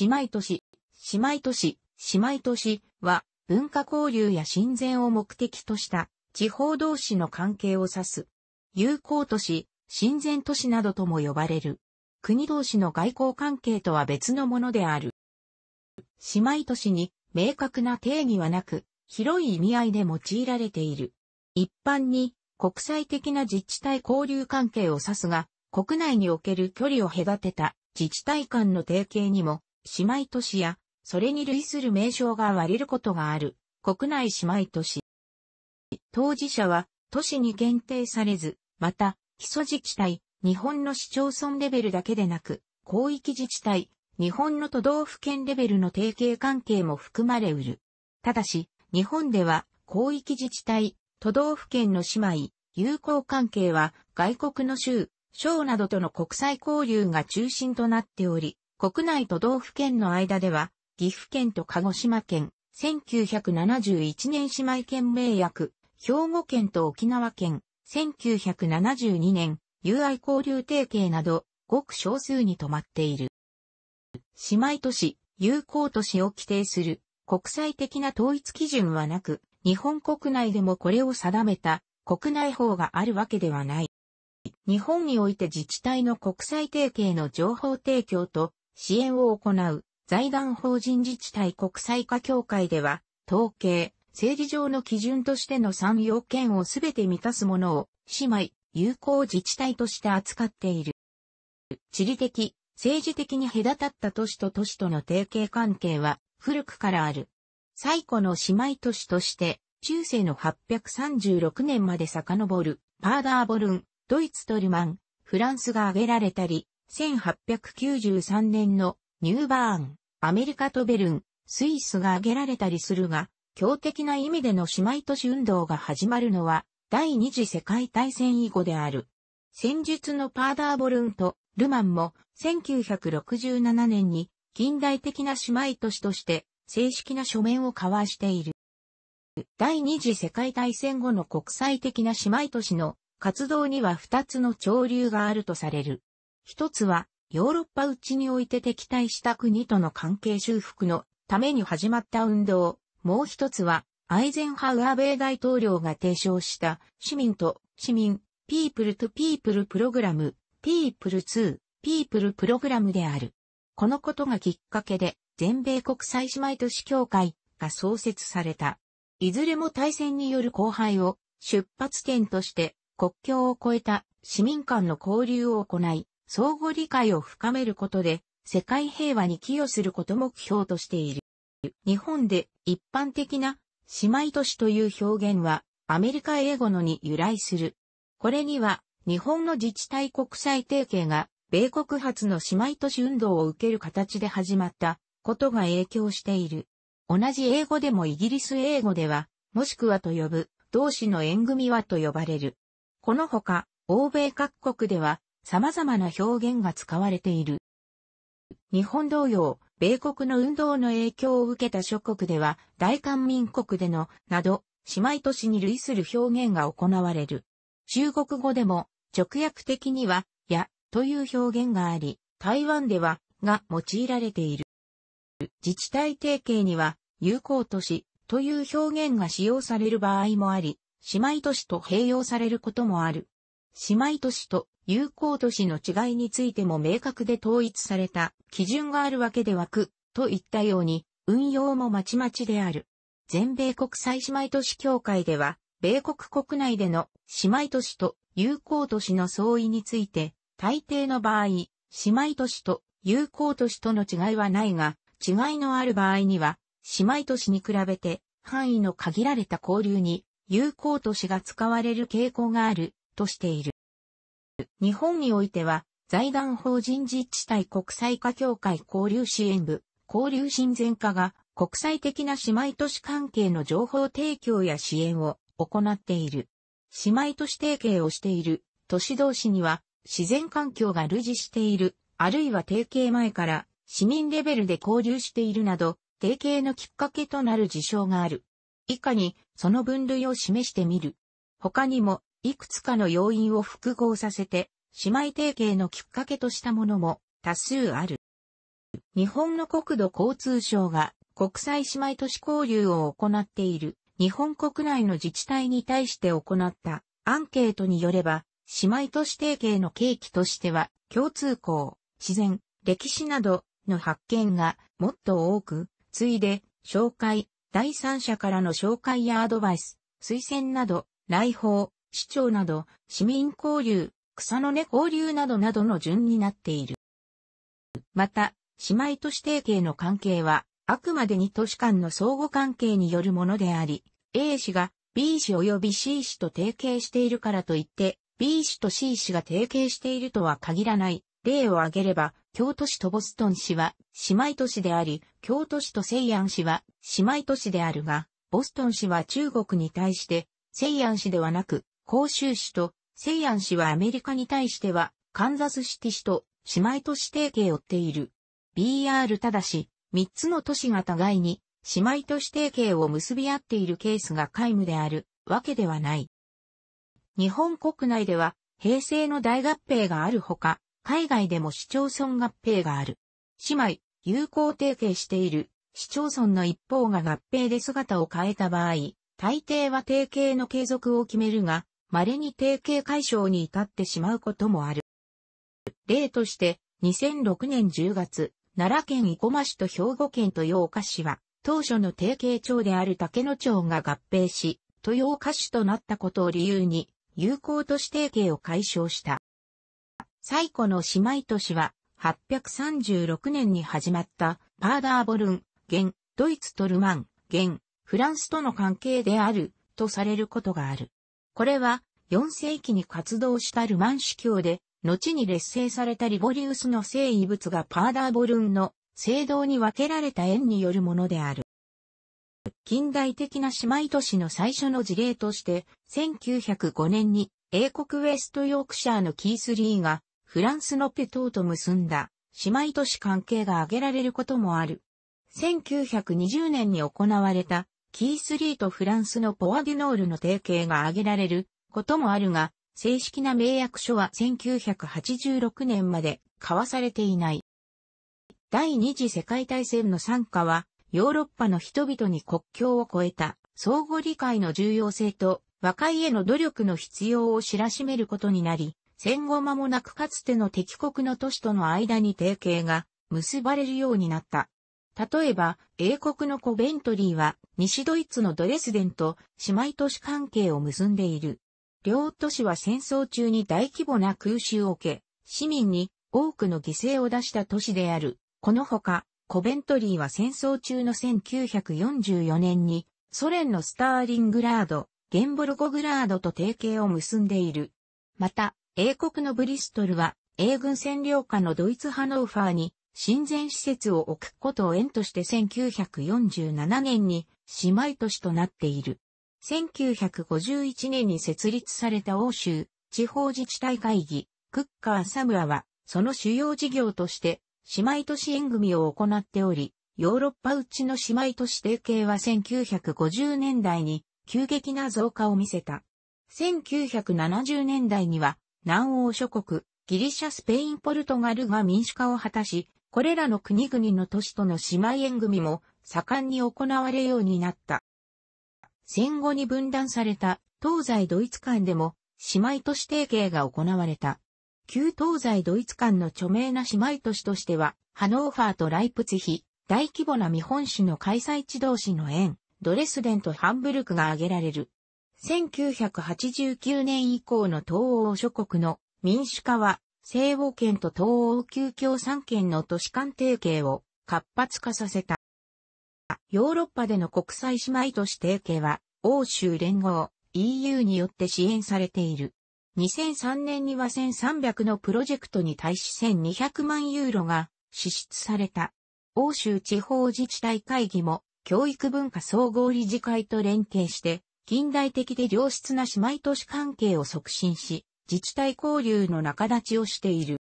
姉妹都市、姉妹都市、姉妹都市は文化交流や親善を目的とした地方同士の関係を指す。友好都市、親善都市などとも呼ばれる。国同士の外交関係とは別のものである。姉妹都市に明確な定義はなく、広い意味合いで用いられている。一般に国際的な自治体交流関係を指すが、国内における距離を隔てた自治体間の提携にも姉妹都市や、それに類する名称が割れることがある、国内姉妹都市。当事者は、都市に限定されず、また、基礎自治体、日本の市町村レベルだけでなく、広域自治体、日本の都道府県レベルの提携関係も含まれうる。ただし、日本では、広域自治体、都道府県の姉妹、友好関係は、外国の州、省などとの国際交流が中心となっており、国内都道府県の間では、岐阜県と鹿児島県、1971年姉妹県名約、兵庫県と沖縄県、1972年、友愛交流提携など、ごく少数に止まっている。姉妹都市、友好都市を規定する国際的な統一基準はなく、日本国内でもこれを定めた国内法があるわけではない。日本において自治体の国際提携の情報提供と支援を行う財団法人自治体国際化協会では、統計、政治上の基準としての3要件をすべて満たすものを、姉妹、友好自治体として扱っている。地理的、政治的に隔たった都市と都市との提携関係は古くからある。最古の姉妹都市として中世の836年まで遡るパーダーボルン、ドイツトルマン、フランスが挙げられたり、1893年のニューバーン、アメリカとベルン、スイスが挙げられたりするが、強敵な意味での姉妹都市運動が始まるのは、第二次世界大戦以後である。戦術のパーダーボルンとルマンも1967年に近代的な姉妹都市として正式な書面を交わしている。第二次世界大戦後の国際的な姉妹都市の活動には二つの潮流があるとされる。一つは、ヨーロッパ内において敵対した国との関係修復のために始まった運動、もう一つは、アイゼンハウアー米大統領が提唱した市民と市民、ピープルとピープルプログラム、ピープル2、ピープルプログラムである。このことがきっかけで、全米国際姉妹都市協会が創設された。いずれも対戦による荒廃を出発点として国境を越えた市民間の交流を行い、相互理解を深めることで、世界平和に寄与すること目標としている。日本で一般的な姉妹都市という表現はアメリカ英語のに由来する。これには日本の自治体国際提携が米国発の姉妹都市運動を受ける形で始まったことが影響している。同じ英語でもイギリス英語では、もしくはと呼ぶ、同士の縁組はと呼ばれる。このほか、欧米各国では様々な表現が使われている。日本同様、米国の運動の影響を受けた諸国では、大韓民国での、など、姉妹都市に類する表現が行われる。中国語でも、直訳的には、や、という表現があり、台湾では、が用いられている。自治体提携には、友好都市、という表現が使用される場合もあり、姉妹都市と併用されることもある。姉妹都市と友好都市の違いについても明確で統一された基準があるわけではく、といったように、運用もまちまちである。全米国際姉妹都市協会では、米国国内での姉妹都市と友好都市の相違について、大抵の場合、姉妹都市と友好都市との違いはないが、違いのある場合には、姉妹都市に比べて範囲の限られた交流に友好都市が使われる傾向があるとしている。日本においては、財団法人自治体国際化協会交流支援部、交流親善課が国際的な姉妹都市関係の情報提供や支援を行っている。姉妹都市提携をしている都市同士には自然環境が類似している、あるいは提携前から市民レベルで交流しているなど、提携のきっかけとなる事象がある。以下にその分類を示してみる。他にもいくつかの要因を複合させて、姉妹提携のきっかけとしたものも多数ある。日本の国土交通省が国際姉妹都市交流を行っている日本国内の自治体に対して行ったアンケートによれば、姉妹都市提携の契機としては共通項、自然、歴史などの発見がもっと多く、ついで紹介、第三者からの紹介やアドバイス、推薦など、来訪、市長など、市民交流、草の根交流などなどの順になっている。また、姉妹都市提携の関係は、あくまでに都市間の相互関係によるものであり、A 氏が B 氏及び C 氏と提携しているからといって、B 氏と C 氏が提携しているとは限らない。例を挙げれば、京都市とボストン市は姉妹都市であり、京都市と西安市は姉妹都市であるが、ボストン市は中国に対して、西安市ではなく、広州市と西安市はアメリカに対しては、カンザスシティ市と姉妹都市提携を追っている。BR ただし、3つの都市が互いに姉妹都市提携を結び合っているケースが皆無であるわけではない。日本国内では平成の大合併があるほか、海外でも市町村合併がある。姉妹、友好提携している市町村の一方が合併で姿を変えた場合、大抵は提携の継続を決めるが、稀に定型解消に至ってしまうこともある。例として、2006年10月、奈良県生駒市と兵庫県豊岡市は、当初の定型町である竹野町が合併し、豊岡市となったことを理由に、有効都市定型を解消した。最古の姉妹都市は、836年に始まった、パーダーボルン、現、ドイツトルマン、現、フランスとの関係である、とされることがある。これは4世紀に活動したルマン司教で、後に劣勢されたリボリウスの聖遺物がパーダーボルンの聖堂に分けられた縁によるものである。近代的な姉妹都市の最初の事例として、1905年に英国ウェストヨークシャーのキース・リーがフランスのペトーと結んだ姉妹都市関係が挙げられることもある。1920年に行われたキースリーとフランスのポアデュノールの提携が挙げられることもあるが、正式な名約書は1986年まで交わされていない。第二次世界大戦の参加は、ヨーロッパの人々に国境を越えた相互理解の重要性と和解への努力の必要を知らしめることになり、戦後間もなくかつての敵国の都市との間に提携が結ばれるようになった。例えば、英国のコベントリーは、西ドイツのドレスデンと姉妹都市関係を結んでいる。両都市は戦争中に大規模な空襲を受け、市民に多くの犠牲を出した都市である。このほか、コベントリーは戦争中の1944年に、ソ連のスターリングラード、ゲンボルゴグラードと提携を結んでいる。また、英国のブリストルは、英軍占領下のドイツハノーファーに親善施設を置くことを縁として1947年に姉妹都市となっている。1951年に設立された欧州地方自治体会議、クッカーサムアは、その主要事業として、姉妹都市縁組を行っており、ヨーロッパうちの姉妹都市提携は1950年代に急激な増加を見せた。1970年代には南欧諸国、ギリシャスペインポルトガルが民主化を果たし、これらの国々の都市との姉妹縁組も盛んに行われるようになった。戦後に分断された東西ドイツ間でも姉妹都市提携が行われた。旧東西ドイツ間の著名な姉妹都市としては、ハノーファーとライプツヒ、大規模な見本市の開催地同士の縁、ドレスデンとハンブルクが挙げられる。1989年以降の東欧諸国の民主化は西欧圏と東欧旧共産県の都市間提携を活発化させた。ヨーロッパでの国際姉妹都市提携は、欧州連合 EU によって支援されている。2003年には1300のプロジェクトに対し1200万ユーロが支出された。欧州地方自治体会議も教育文化総合理事会と連携して近代的で良質な姉妹都市関係を促進し、自治体交流の中立ちをしている。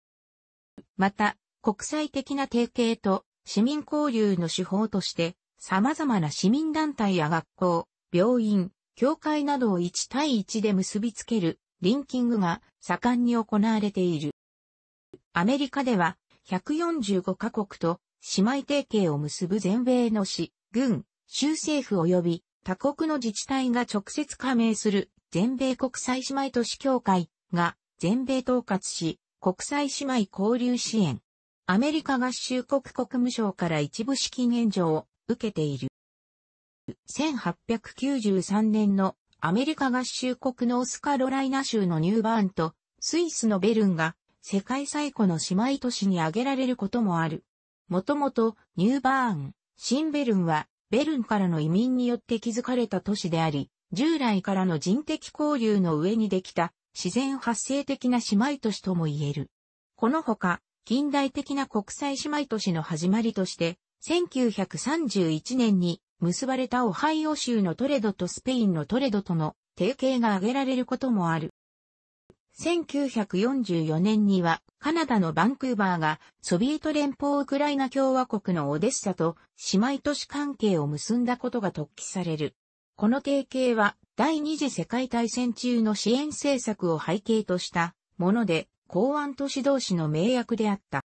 また、国際的な提携と市民交流の手法として、様々な市民団体や学校、病院、教会などを1対1で結びつけるリンキングが盛んに行われている。アメリカでは145カ国と姉妹提携を結ぶ全米の市、軍、州政府及び他国の自治体が直接加盟する全米国際姉妹都市協会が全米統括し、国際姉妹交流支援。アメリカ合衆国国務省から一部資金援助を受けている。1893年のアメリカ合衆国ノースカロライナ州のニューバーンとスイスのベルンが世界最古の姉妹都市に挙げられることもある。もともとニューバーン、シンベルンはベルンからの移民によって築かれた都市であり、従来からの人的交流の上にできた自然発生的な姉妹都市とも言える。このほか、近代的な国際姉妹都市の始まりとして、1931年に結ばれたオハイオ州のトレドとスペインのトレドとの提携が挙げられることもある。1944年にはカナダのバンクーバーがソビエト連邦ウクライナ共和国のオデッサと姉妹都市関係を結んだことが突起される。この提携は第二次世界大戦中の支援政策を背景としたもので、港湾都市同士の名約であった。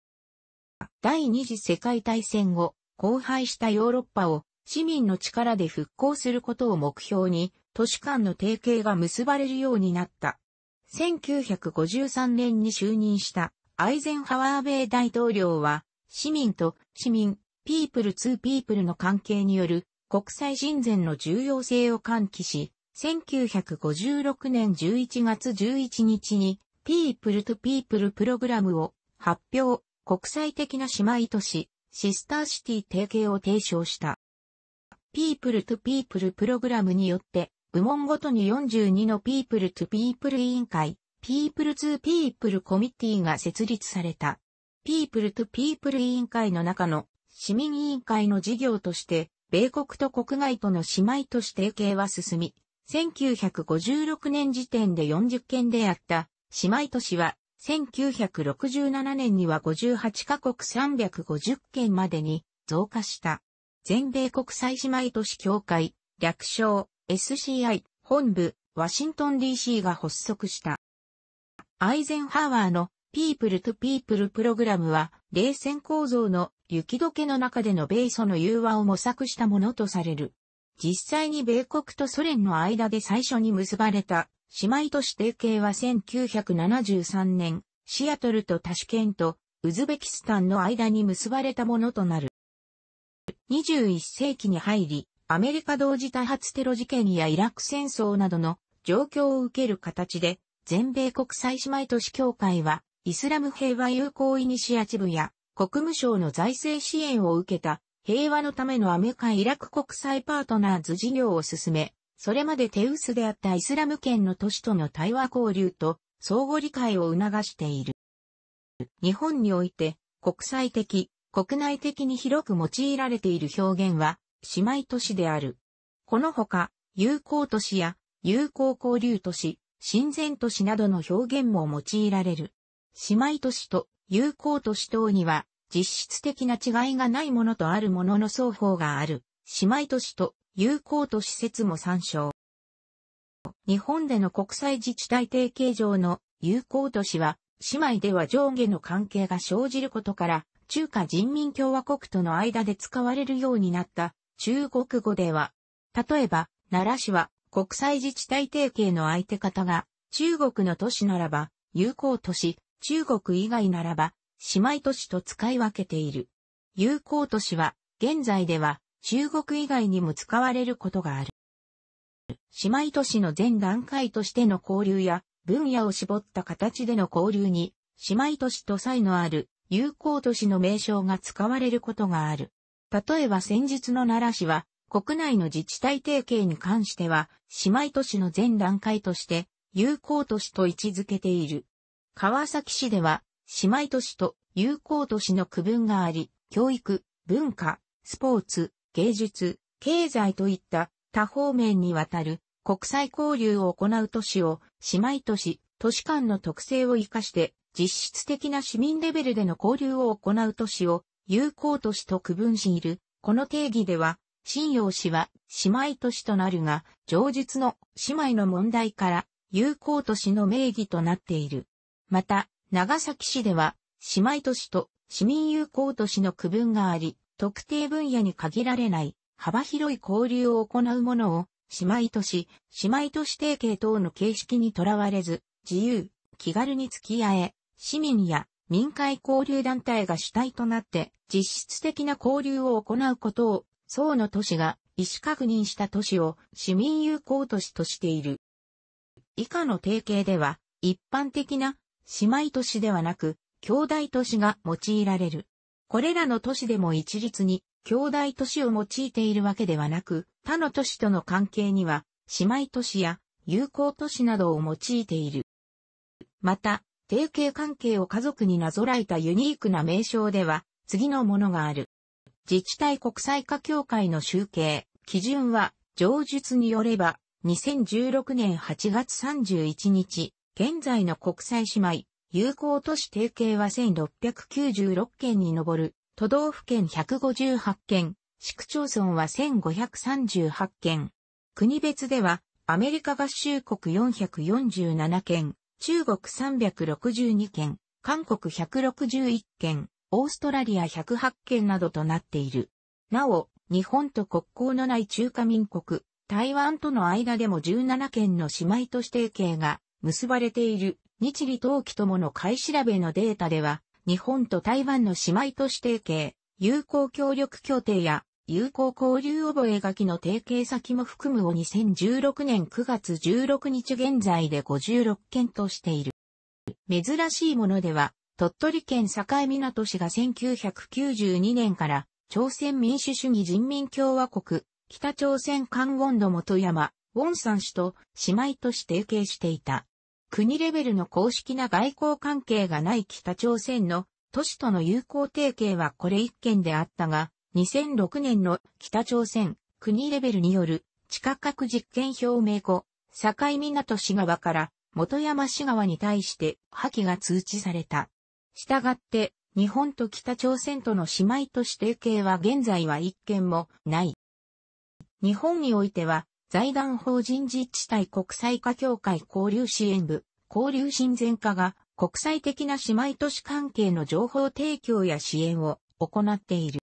第二次世界大戦後、荒廃したヨーロッパを市民の力で復興することを目標に、都市間の提携が結ばれるようになった。1953年に就任したアイゼンハワー米大統領は、市民と市民、ピープルツーピープルの関係による国際人前の重要性を喚起し、1956年11月11日に、ピープルとピープルプログラムを発表、国際的な姉妹都市、シスターシティ提携を提唱した。ピープルとピープルプログラムによって、部門ごとに42のピープルとピープル委員会、ピープルーピープルコミッティが設立された。ピープルとピープル委員会の中の市民委員会の事業として、米国と国外との姉妹都市提携は進み、1956年時点で40件であった姉妹都市は、1967年には58カ国350件までに増加した。全米国際姉妹都市協会、略称 SCI 本部、ワシントン DC が発足した。アイゼンハワーのピープルトゥピープルプログラムは冷戦構造の雪解けの中での米ソの融和を模索したものとされる。実際に米国とソ連の間で最初に結ばれた姉妹都市提携は1973年、シアトルとタシケント、ウズベキスタンの間に結ばれたものとなる。21世紀に入り、アメリカ同時多発テロ事件やイラク戦争などの状況を受ける形で、全米国際姉妹都市協会は、イスラム平和友好イニシアチブや国務省の財政支援を受けた平和のためのアメカイラク国際パートナーズ事業を進め、それまで手薄であったイスラム圏の都市との対話交流と相互理解を促している。日本において国際的、国内的に広く用いられている表現は姉妹都市である。このほか、友好都市や友好交流都市、親善都市などの表現も用いられる。姉妹都市と有効都市等には、実質的な違いがないものとあるものの双方がある、姉妹都市と有効都市説も参照。日本での国際自治体提携上の有効都市は、姉妹では上下の関係が生じることから、中華人民共和国との間で使われるようになった中国語では、例えば、奈良市は国際自治体提携の相手方が中国の都市ならば、友好都市、中国以外ならば、姉妹都市と使い分けている。友好都市は、現在では、中国以外にも使われることがある。姉妹都市の全段階としての交流や、分野を絞った形での交流に、姉妹都市と差異のある、友好都市の名称が使われることがある。例えば先日の奈良市は、国内の自治体提携に関しては、姉妹都市の全段階として、友好都市と位置づけている。川崎市では、姉妹都市と友好都市の区分があり、教育、文化、スポーツ、芸術、経済といった多方面にわたる国際交流を行う都市を姉妹都市、都市間の特性を活かして実質的な市民レベルでの交流を行う都市を友好都市と区分している。この定義では、信用市は姉妹都市となるが、上述の姉妹の問題から友好都市の名義となっている。また、長崎市では、姉妹都市と市民友好都市の区分があり、特定分野に限られない幅広い交流を行うものを、姉妹都市、姉妹都市提携等の形式にとらわれず、自由、気軽に付き合え、市民や民間交流団体が主体となって、実質的な交流を行うことを、層の都市が意思確認した都市を市民友好都市としている。以下の提携では、一般的な姉妹都市ではなく、兄弟都市が用いられる。これらの都市でも一律に、兄弟都市を用いているわけではなく、他の都市との関係には、姉妹都市や友好都市などを用いている。また、定型関係を家族になぞらえたユニークな名称では、次のものがある。自治体国際化協会の集計、基準は、上述によれば、2016年8月31日、現在の国際姉妹、友好都市提携は1696件に上る、都道府県158件、市区町村は1538件。国別では、アメリカ合衆国447件、中国362件、韓国161件、オーストラリア108件などとなっている。なお、日本と国交のない中華民国、台湾との間でも17件の姉妹都市提携が結ばれている日理陶器ともの買い調べのデータでは、日本と台湾の姉妹都市提携、友好協力協定や友好交流覚書の提携先も含むを2016年9月16日現在で56件としている。珍しいものでは、鳥取県境港市が1992年から朝鮮民主主義人民共和国、北朝鮮関温度元山、ウォンサン市と姉妹都市提携していた。国レベルの公式な外交関係がない北朝鮮の都市との友好提携はこれ一件であったが、2006年の北朝鮮国レベルによる地下核実験表明後、境港市側から元山市側に対して破棄が通知された。したがって、日本と北朝鮮との姉妹都市提携は現在は一件もない。日本においては、財団法人自治体国際化協会交流支援部、交流親善課が国際的な姉妹都市関係の情報提供や支援を行っている。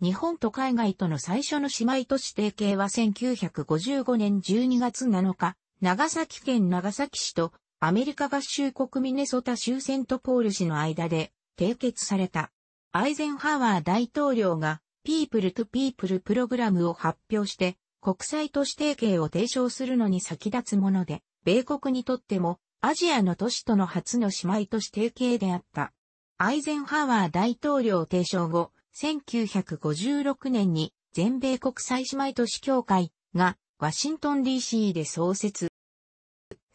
日本と海外との最初の姉妹都市提携は1955年12月7日、長崎県長崎市とアメリカ合衆国ミネソタ州セントポール市の間で締結された。アイゼンハワー大統領がピープルとピープルプログラムを発表して国際都市提携を提唱するのに先立つもので、米国にとってもアジアの都市との初の姉妹都市提携であった。アイゼンハワー大統領提唱後、1956年に全米国際姉妹都市協会がワシントン DC で創設。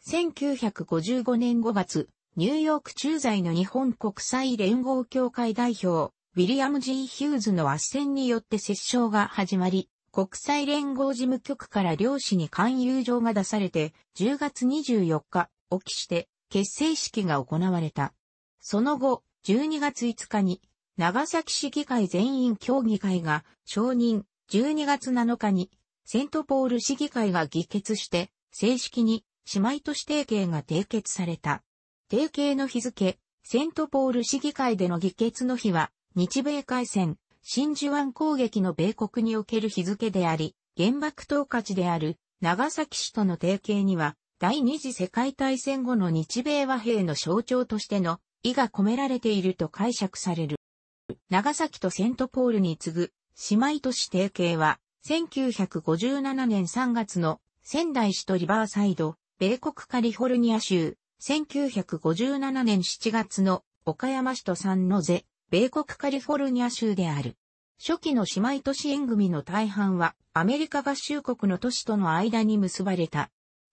1955年5月、ニューヨーク駐在の日本国際連合協会代表、ウィリアム・ G・ ヒューズの斡旋によって折衝が始まり、国際連合事務局から両氏に勧誘状が出されて、10月24日、起きして、結成式が行われた。その後、12月5日に、長崎市議会全員協議会が承認、12月7日に、セントポール市議会が議決して、正式に、姉妹都市提携が締結された。提携の日付、セントポール市議会での議決の日は、日米海戦、真珠湾攻撃の米国における日付であり、原爆投下地である長崎市との提携には、第二次世界大戦後の日米和平の象徴としての意が込められていると解釈される。長崎とセントポールに次ぐ姉妹都市提携は、1957年3月の仙台市とリバーサイド、米国カリフォルニア州、1957年7月の岡山市とサノ米国カリフォルニア州である。初期の姉妹都市縁組の大半はアメリカ合衆国の都市との間に結ばれた。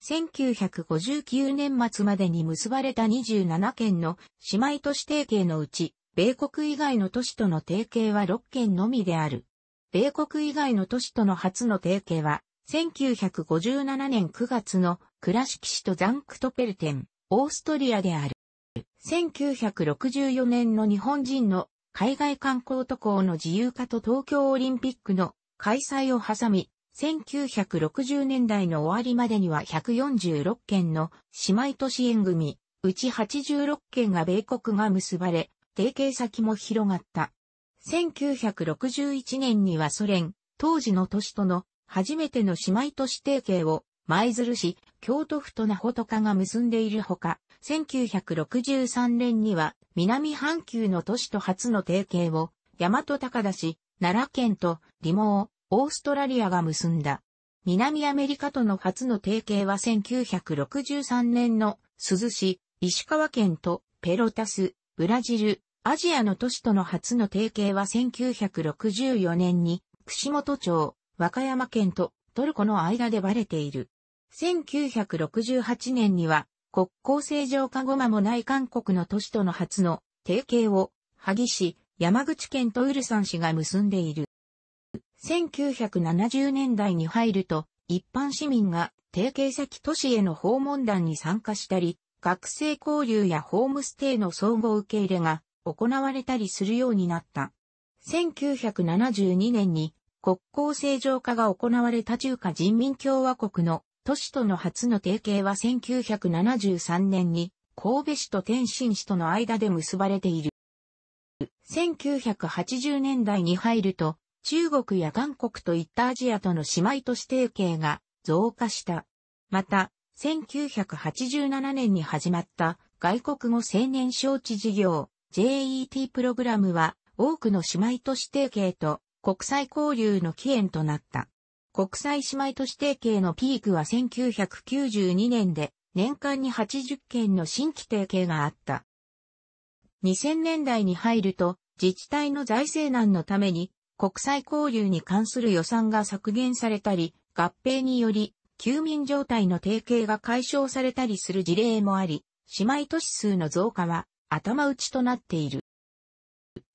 1959年末までに結ばれた27県の姉妹都市提携のうち、米国以外の都市との提携は6県のみである。米国以外の都市との初の提携は、1957年9月の倉敷市とザンクトペルテン、オーストリアである。1964年の日本人の海外観光渡航の自由化と東京オリンピックの開催を挟み、1960年代の終わりまでには146件の姉妹都市縁組、うち86件が米国が結ばれ、提携先も広がった。1961年にはソ連、当時の都市との初めての姉妹都市提携を舞鶴市、京都府と名古とかが結んでいるほか、1963年には南半球の都市と初の提携を、大和高田市、奈良県と、リモー、オーストラリアが結んだ。南アメリカとの初の提携は1963年の鈴市、石川県とペロタス、ブラジル、アジアの都市との初の提携は1964年に串本町、和歌山県とトルコの間でバレている。1968年には国交正常化後間もない韓国の都市との初の提携を、萩市、山口県とウルサン市が結んでいる。1970年代に入ると、一般市民が提携先都市への訪問団に参加したり、学生交流やホームステイの相互受け入れが行われたりするようになった。1972年に国交正常化が行われた中華人民共和国の都市との初の提携は1973年に神戸市と天津市との間で結ばれている。1980年代に入ると、中国や韓国といったアジアとの姉妹都市提携が増加した。また、1987年に始まった外国語青年招致事業 JET プログラムは多くの姉妹都市提携と国際交流の起源となった。国際姉妹都市提携のピークは1992年で、年間に80件の新規提携があった。2000年代に入ると、自治体の財政難のために、国際交流に関する予算が削減されたり、合併により、休眠状態の提携が解消されたりする事例もあり、姉妹都市数の増加は頭打ちとなっている。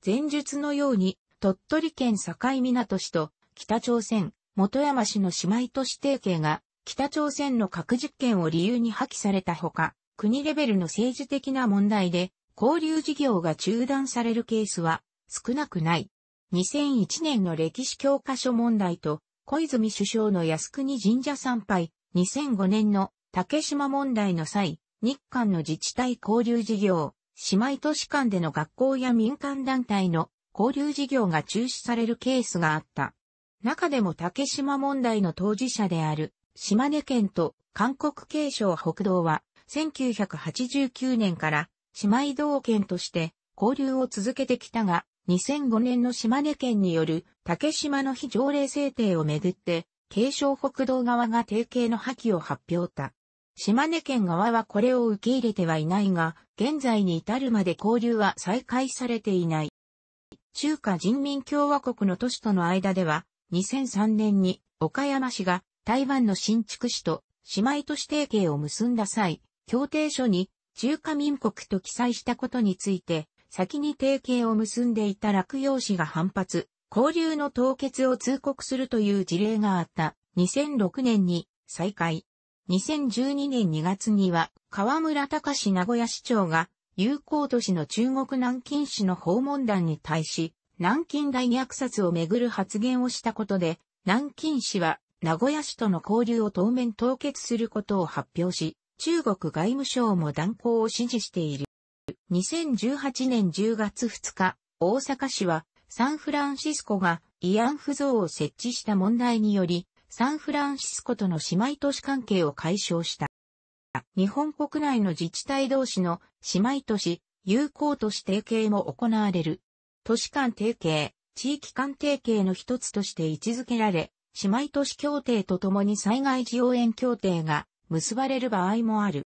前述のように、鳥取県境港市と北朝鮮、元山氏の姉妹都市提携が北朝鮮の核実験を理由に破棄されたほか、国レベルの政治的な問題で交流事業が中断されるケースは少なくない。2001年の歴史教科書問題と小泉首相の靖国神社参拝、2005年の竹島問題の際、日韓の自治体交流事業、姉妹都市間での学校や民間団体の交流事業が中止されるケースがあった。中でも竹島問題の当事者である、島根県と韓国継承北道は、1989年から姉妹道県として交流を続けてきたが、2005年の島根県による竹島の非条例制定をめぐって、継承北道側が提携の破棄を発表た。島根県側はこれを受け入れてはいないが、現在に至るまで交流は再開されていない。中華人民共和国の都市との間では、2003年に岡山市が台湾の新築市と姉妹都市提携を結んだ際、協定書に中華民国と記載したことについて、先に提携を結んでいた落葉市が反発、交流の凍結を通告するという事例があった2006年に再開。2012年2月には河村隆名古屋市長が友好都市の中国南京市の訪問団に対し、南京大虐殺をめぐる発言をしたことで、南京市は名古屋市との交流を当面凍結することを発表し、中国外務省も断行を支持している。2018年10月2日、大阪市はサンフランシスコが慰安婦像を設置した問題により、サンフランシスコとの姉妹都市関係を解消した。日本国内の自治体同士の姉妹都市、友好都市提携も行われる都市間提携、地域間提携の一つとして位置づけられ、姉妹都市協定とともに災害時応援協定が結ばれる場合もある。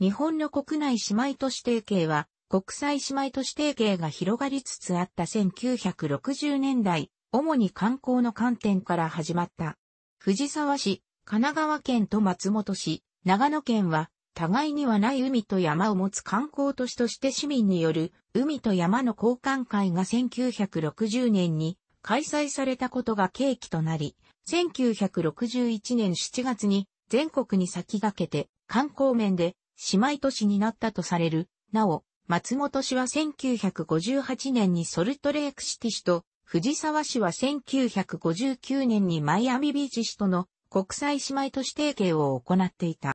日本の国内姉妹都市提携は、国際姉妹都市提携が広がりつつあった1960年代、主に観光の観点から始まった。藤沢市、神奈川県と松本市、長野県は互いにはない海と山を持つ観光都市として市民による海と山の交換会が1960年に開催されたことが契機となり、1961年7月に全国に先駆けて観光面で姉妹都市になったとされる。なお、松本市は1958年にソルトレークシティ市と藤沢市は1959年にマイアミビーチ市との国際姉妹都市提携を行っていた。